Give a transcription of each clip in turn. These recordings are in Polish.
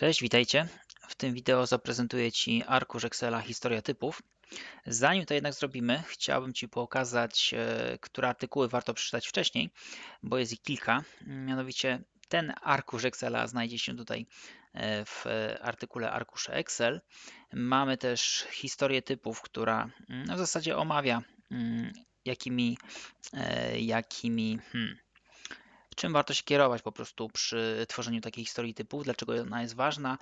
Cześć, witajcie. W tym wideo zaprezentuję Ci arkusz Excela Historia typów. Zanim to jednak zrobimy, chciałbym Ci pokazać, e, które artykuły warto przeczytać wcześniej, bo jest ich kilka. Mianowicie ten arkusz Excela znajdzie się tutaj e, w artykule arkusze Excel. Mamy też historię typów, która mm, w zasadzie omawia mm, jakimi, e, jakimi hmm, czym warto się kierować po prostu przy tworzeniu takiej historii typów, dlaczego ona jest ważna,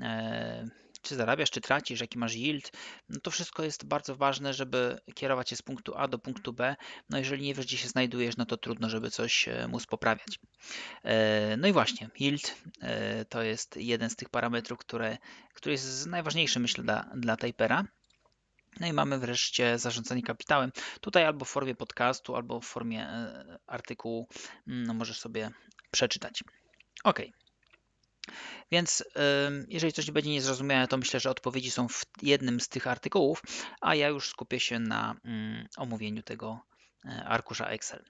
e, czy zarabiasz, czy tracisz, jaki masz yield, no to wszystko jest bardzo ważne, żeby kierować się z punktu A do punktu B. No jeżeli nie wiesz, gdzie się znajdujesz, no to trudno, żeby coś e, móc poprawiać. E, no i właśnie, yield to jest jeden z tych parametrów, które, który jest najważniejszy, myślę, dla, dla Tapera. No i mamy wreszcie zarządzanie kapitałem. Tutaj albo w formie podcastu, albo w formie e, artykułu mm, no możesz sobie przeczytać. Ok. Więc jeżeli coś będzie niezrozumiałe, to myślę, że odpowiedzi są w jednym z tych artykułów, a ja już skupię się na mm, omówieniu tego e, arkusza Excel.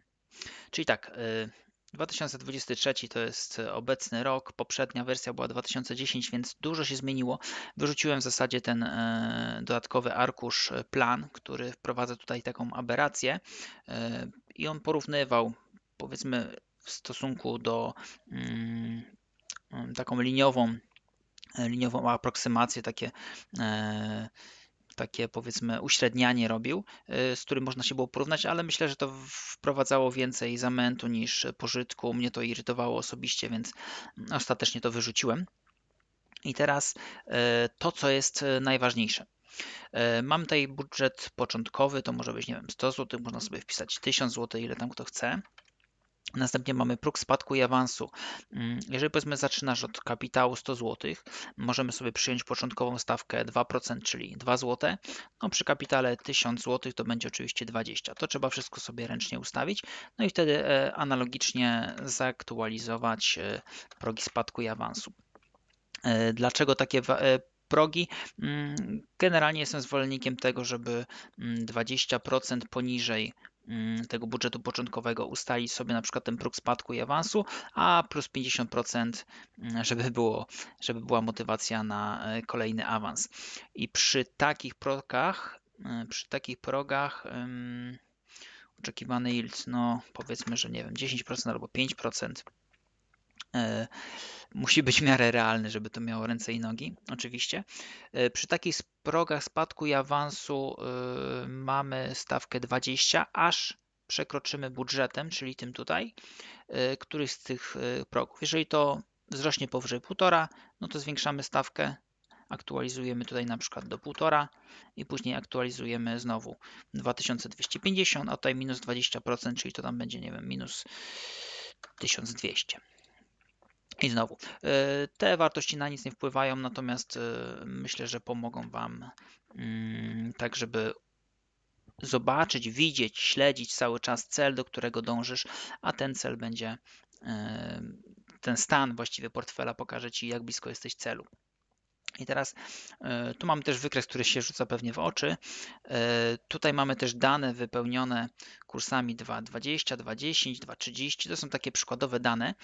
Czyli tak, y, 2023 to jest e, obecny rok, poprzednia wersja była 2010, więc dużo się zmieniło. Wyrzuciłem w zasadzie ten e, dodatkowy arkusz e, plan, który wprowadza tutaj taką aberrację i on porównywał powiedzmy w stosunku do mm, taką liniową liniową aproksymację, takie takie powiedzmy uśrednianie robił, y, z którym można się było porównać, ale myślę, że to wprowadzało więcej zamętu niż pożytku. Mnie to irytowało osobiście, więc ostatecznie to wyrzuciłem. I teraz y, to, co jest y, najważniejsze. Mam tutaj budżet początkowy, to może być, nie wiem, 100 zł, można sobie wpisać 1000 zł, ile tam kto chce. Następnie mamy próg spadku i awansu. Mm, jeżeli powiedzmy zaczynasz od kapitału 100 zł, możemy sobie przyjąć początkową stawkę 2%, czyli 2 zł. No, przy kapitale 1000 zł to będzie oczywiście 20. To trzeba wszystko sobie ręcznie ustawić. No i wtedy e, analogicznie zaktualizować e, progi spadku i awansu. E, dlaczego takie progi. Mm, generalnie jestem zwolennikiem tego, żeby 20% mm, poniżej Mm, tego budżetu początkowego ustalić sobie na przykład ten próg spadku i awansu, a plus 50%, mm, żeby, było, żeby była motywacja na e, kolejny awans. I przy takich progach, mm, przy takich progach um, oczekiwany yield, no powiedzmy, że nie wiem, 10% albo 5%, E, musi być w miarę realny, żeby to miało ręce i nogi, oczywiście. E, przy takich progach spadku i awansu e, mamy stawkę 20, aż przekroczymy budżetem, czyli tym tutaj, któryś z tych progów. Jeżeli to wzrośnie powyżej 1,5, no to zwiększamy stawkę, aktualizujemy tutaj na przykład do 1,5 i później aktualizujemy znowu 2250, a tutaj minus 20%, czyli to tam będzie, nie wiem, minus 1200. I znowu, e, te wartości na nic nie wpływają, natomiast e, myślę, że pomogą Wam mm, tak, żeby zobaczyć, widzieć, śledzić cały czas cel, do którego dążysz, a ten cel będzie, e, ten stan właściwie portfela pokaże Ci, jak blisko jesteś celu. I teraz e, tu mamy też wykres, który się rzuca pewnie w oczy. E, tutaj mamy też dane wypełnione kursami 2.20, 2.10, 2.30. To są takie przykładowe dane.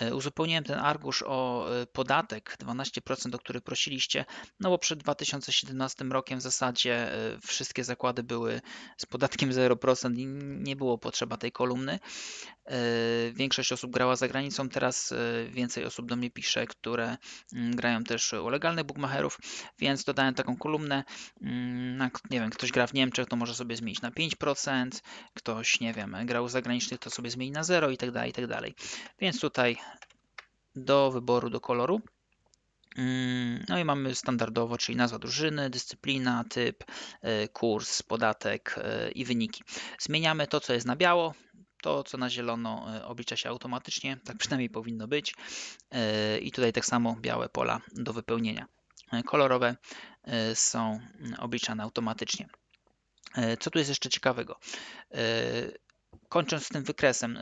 E, uzupełniłem ten arkusz o podatek 12%, o który prosiliście, no bo przed 2017 rokiem w zasadzie wszystkie zakłady były z podatkiem 0% i nie było potrzeba tej kolumny. E, większość osób grała za granicą, teraz e, więcej osób do mnie pisze, które mm, grają też u legalnych bookmacherów, więc dodałem taką kolumnę. Mm, nie wiem, ktoś gra w Niemczech, to może sobie zmienić na 5%, ktoś, nie wiem, grał zagranicznych, to sobie zmieni na 0 Itd. Itd. Więc tutaj do wyboru, do koloru. Mm, no i mamy standardowo, czyli nazwa drużyny, dyscyplina, typ, e, kurs, podatek i wyniki. Zmieniamy to, co jest na biało, to, co na zielono, e, oblicza się automatycznie, tak przynajmniej powinno być. E, I tutaj tak samo białe pola do wypełnienia. E, kolorowe są obliczane automatycznie. Co tu jest jeszcze ciekawego? Kończąc z tym wykresem,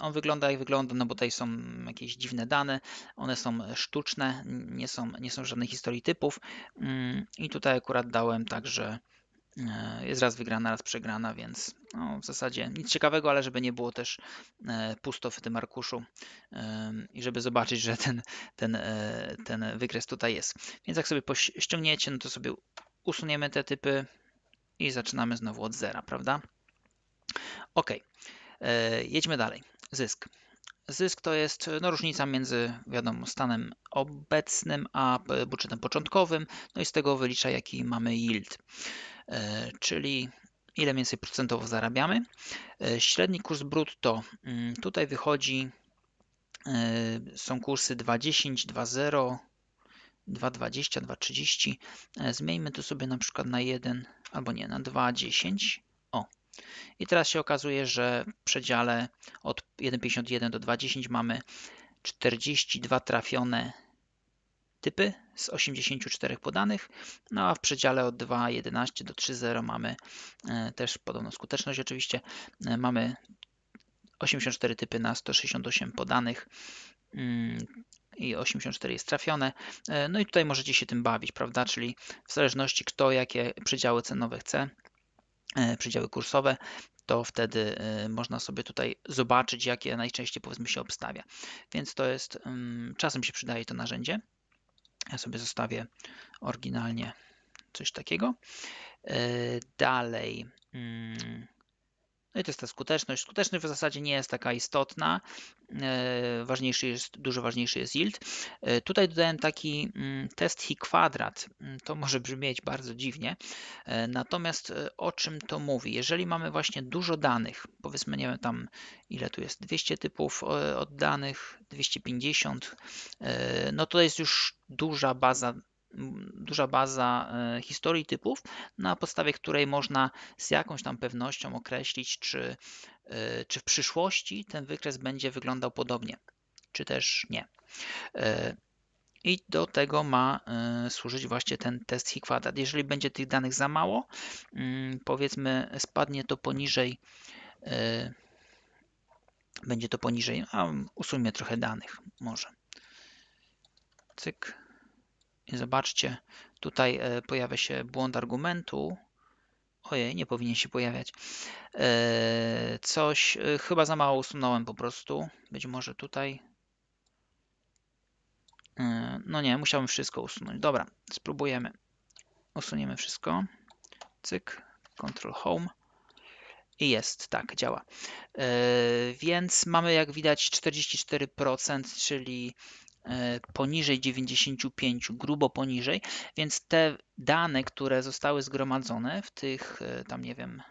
on wygląda jak wygląda, no bo tutaj są jakieś dziwne dane, one są sztuczne, nie są, nie są żadnych historii typów mm, i tutaj akurat dałem także E, jest raz wygrana, raz przegrana, więc no, w zasadzie nic ciekawego, ale żeby nie było też e, pusto w tym arkuszu i żeby zobaczyć, że ten, ten, e, ten wykres tutaj jest. Więc jak sobie ściągniecie, no to sobie usuniemy te typy i zaczynamy znowu od zera, prawda? Ok, jedźmy dalej. Zysk. Zysk to jest no, różnica między, wiadomo, stanem obecnym a budżetem początkowym, no i z tego wylicza, jaki mamy yield. E, czyli ile więcej procentowo zarabiamy. E, średni kurs brutto mm, tutaj wychodzi, e, są kursy 2,10, 2,0, 2,20, 2,30. Zmieńmy to sobie na przykład na 1 albo nie, na 2,10. O. I teraz się okazuje, że w przedziale od 1,51 do 2,10 mamy 42 trafione typy z 84 podanych, no a w przedziale od 2,11 do 3,0 mamy e, też podobną skuteczność oczywiście, e, mamy 84 typy na 168 podanych mm, i 84 jest trafione. E, no i tutaj możecie się tym bawić, prawda? Czyli w zależności kto jakie przedziały cenowe chce, przedziały kursowe, to wtedy można sobie tutaj zobaczyć, jakie najczęściej powiedzmy się obstawia. Więc to jest, mm, czasem się przydaje to narzędzie. Ja sobie zostawię oryginalnie coś takiego. E, dalej. Mm, no i to jest ta skuteczność. Skuteczność w zasadzie nie jest taka istotna. E, ważniejszy jest, dużo ważniejszy jest yield. E, tutaj dodałem taki mm, test hi kwadrat. Mm, to może brzmieć bardzo dziwnie. E, natomiast o czym to mówi? Jeżeli mamy właśnie dużo danych, powiedzmy, nie wiem tam ile tu jest, 200 typów oddanych, 250, no to jest już duża baza duża baza e, historii typów, na podstawie której można z jakąś tam pewnością określić, czy, e, czy w przyszłości ten wykres będzie wyglądał podobnie, czy też nie. E, I do tego ma służyć właśnie ten test h Jeżeli będzie tych danych za mało, mm, powiedzmy spadnie to poniżej, będzie to poniżej, a usuńmy trochę danych może. Cyk, i zobaczcie, tutaj e, pojawia się błąd argumentu. Ojej, nie powinien się pojawiać. E, coś, e, chyba za mało usunąłem po prostu. Być może tutaj. No nie, musiałem wszystko usunąć. Dobra, spróbujemy. Usuniemy wszystko. Cyk, Control Home. I jest, tak, działa. Więc mamy, jak widać, 44%, czyli E, poniżej 95, grubo poniżej, więc te dane, które zostały zgromadzone w tych, e, tam nie wiem,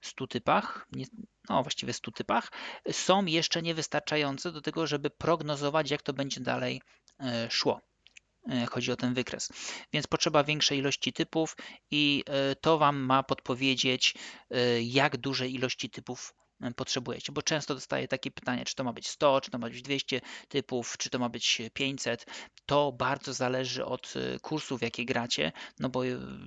100 typach, nie, no właściwie 100 typach, są jeszcze niewystarczające do tego, żeby prognozować, jak to będzie dalej e, szło. Chodzi o ten wykres. Więc potrzeba większej ilości typów, i to Wam ma podpowiedzieć, jak duże ilości typów E, potrzebujecie, bo często dostaję takie pytanie, czy to ma być 100, czy to ma być 200 typów, czy to ma być 500. To bardzo zależy od e, kursów, jakie gracie, no bo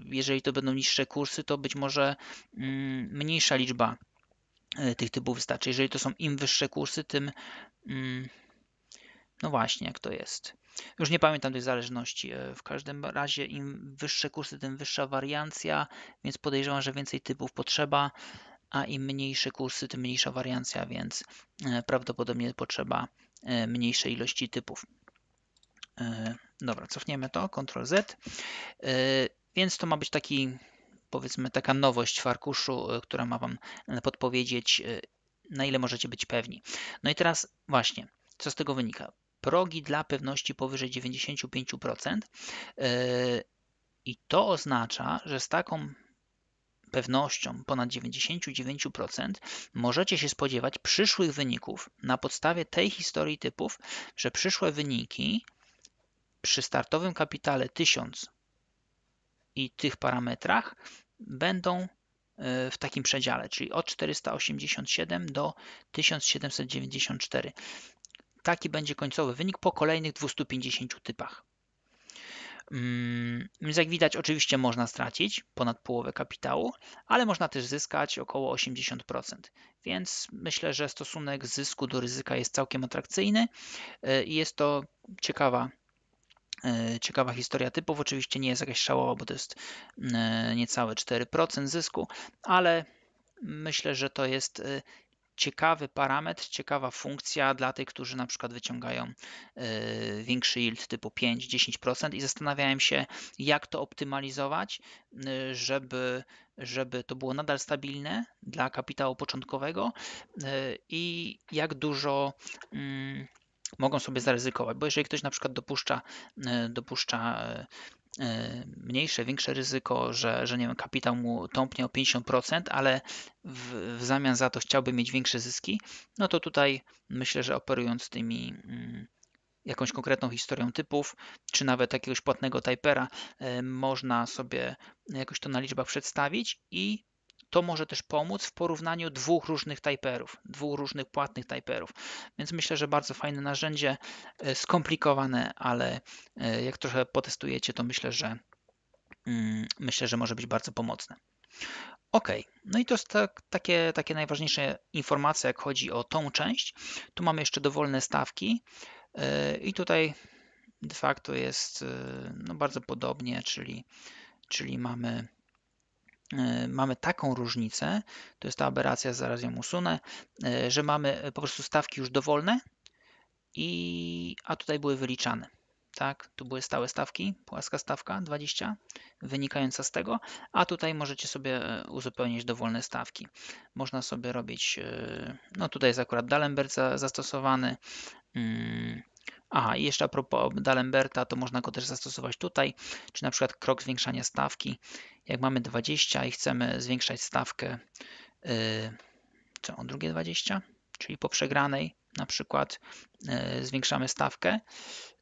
jeżeli to będą niższe kursy, to być może mm, mniejsza liczba e, tych typów wystarczy. Jeżeli to są im wyższe kursy, tym mm, no właśnie, jak to jest. Już nie pamiętam tej zależności. W każdym razie im wyższe kursy, tym wyższa wariancja, więc podejrzewam, że więcej typów potrzeba a im mniejsze kursy, tym mniejsza wariancja, więc e, prawdopodobnie potrzeba e, mniejszej ilości typów. E, dobra, cofniemy to, Ctrl-Z. Więc to ma być taki, powiedzmy, taka nowość w arkuszu, która ma Wam podpowiedzieć, na ile możecie być pewni. No i teraz właśnie, co z tego wynika? Progi dla pewności powyżej 95%. I to oznacza, że z taką pewnością ponad 99% możecie się spodziewać przyszłych wyników na podstawie tej historii typów, że przyszłe wyniki przy startowym kapitale 1000 i tych parametrach będą e, w takim przedziale, czyli od 487 do 1794. Taki będzie końcowy wynik po kolejnych 250 typach. Mm, więc jak widać, oczywiście można stracić ponad połowę kapitału, ale można też zyskać około 80%. Więc myślę, że stosunek zysku do ryzyka jest całkiem atrakcyjny e, i jest to ciekawa e, ciekawa historia typów. Oczywiście nie jest jakaś szałowa, bo to jest e, niecałe 4% zysku, ale myślę, że to jest ciekawy parametr, ciekawa funkcja dla tych, którzy na przykład wyciągają y, większy yield typu 5-10% i zastanawiałem się, jak to optymalizować, y, żeby, żeby to było nadal stabilne dla kapitału początkowego y, i jak dużo mm, mogą sobie zaryzykować, bo jeżeli ktoś na przykład dopuszcza, dopuszcza E, mniejsze, większe ryzyko, że, że nie wiem, kapitał mu tąpnie o 50%, ale w, w zamian za to chciałby mieć większe zyski, no to tutaj myślę, że operując tymi mm, jakąś konkretną historią typów, czy nawet jakiegoś płatnego typera, e, można sobie jakoś to na liczbach przedstawić i to może też pomóc w porównaniu dwóch różnych typerów, dwóch różnych płatnych typerów. Więc myślę, że bardzo fajne narzędzie, e, skomplikowane, ale e, jak trochę potestujecie, to myślę, że mm, myślę, że może być bardzo pomocne. Ok, no i to jest tak, takie, takie najważniejsze informacje, jak chodzi o tą część. Tu mamy jeszcze dowolne stawki e, i tutaj de facto jest no, bardzo podobnie, czyli, czyli mamy E, mamy taką różnicę, to jest ta aberracja, zaraz ją usunę, e, że mamy e, po prostu stawki już dowolne, i, a tutaj były wyliczane. Tak, tu były stałe stawki, płaska stawka 20, wynikająca z tego, a tutaj możecie sobie uzupełnić dowolne stawki. Można sobie robić, no tutaj jest akurat D'Alembert zastosowany, mm, Aha, i jeszcze a propos Dalemberta, to można go też zastosować tutaj, czy na przykład krok zwiększania stawki. Jak mamy 20 i chcemy zwiększać stawkę yy, co, o drugie 20, czyli po przegranej, na przykład e, zwiększamy stawkę,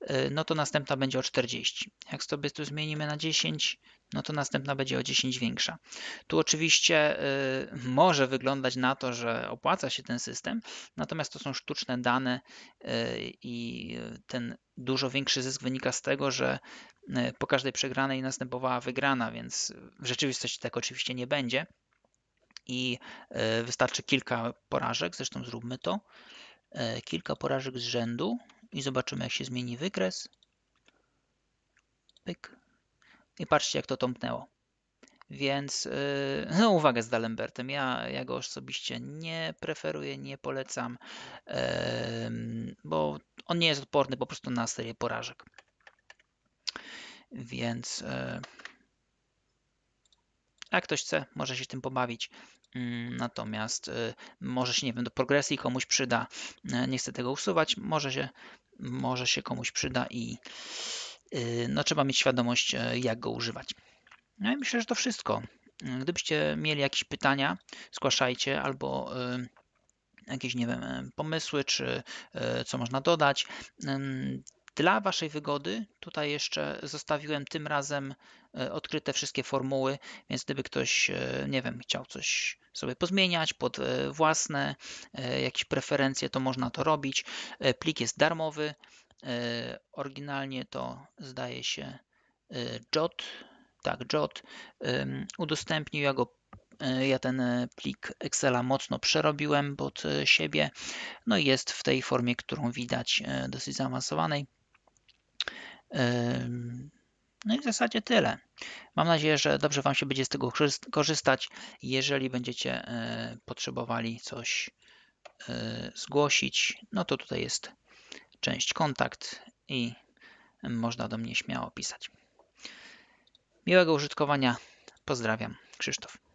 e, no to następna będzie o 40. Jak sobie tu zmienimy na 10, no to następna będzie o 10 większa. Tu oczywiście e, może wyglądać na to, że opłaca się ten system, natomiast to są sztuczne dane i ten dużo większy zysk wynika z tego, że po każdej przegranej następowała wygrana, więc w rzeczywistości tak oczywiście nie będzie. I wystarczy kilka porażek, zresztą zróbmy to. E, kilka porażek z rzędu i zobaczymy jak się zmieni wykres. Pyk. I patrzcie jak to tąpnęło. Więc e, no uwaga z Dalembertem, ja, ja go osobiście nie preferuję, nie polecam, bo on nie jest odporny po prostu na serię porażek. Więc e, a ktoś chce, może się tym pobawić. Mm, natomiast y, może się, nie wiem, do progresji komuś przyda. E, nie chcę tego usuwać. Może się, może się komuś przyda i y, no, trzeba mieć świadomość, e, jak go używać. No i myślę, że to wszystko. E, gdybyście mieli jakieś pytania, zgłaszajcie albo y, jakieś, nie wiem, pomysły, czy co można dodać, dla Waszej wygody tutaj jeszcze zostawiłem tym razem e, odkryte wszystkie formuły, więc gdyby ktoś, e, nie wiem, chciał coś sobie pozmieniać pod e, własne jakieś preferencje, to można to robić. Plik jest darmowy. Oryginalnie to zdaje się JOT, tak, JOT. Udostępnił ja go ja ten plik Excela mocno przerobiłem pod siebie, no i jest w tej formie, którą widać, dosyć zaawansowanej. No i w zasadzie tyle. Mam nadzieję, że dobrze Wam się będzie z tego korzystać. Jeżeli będziecie e, potrzebowali coś e, zgłosić, no to tutaj jest część kontakt i można do mnie śmiało pisać. Miłego użytkowania. Pozdrawiam. Krzysztof.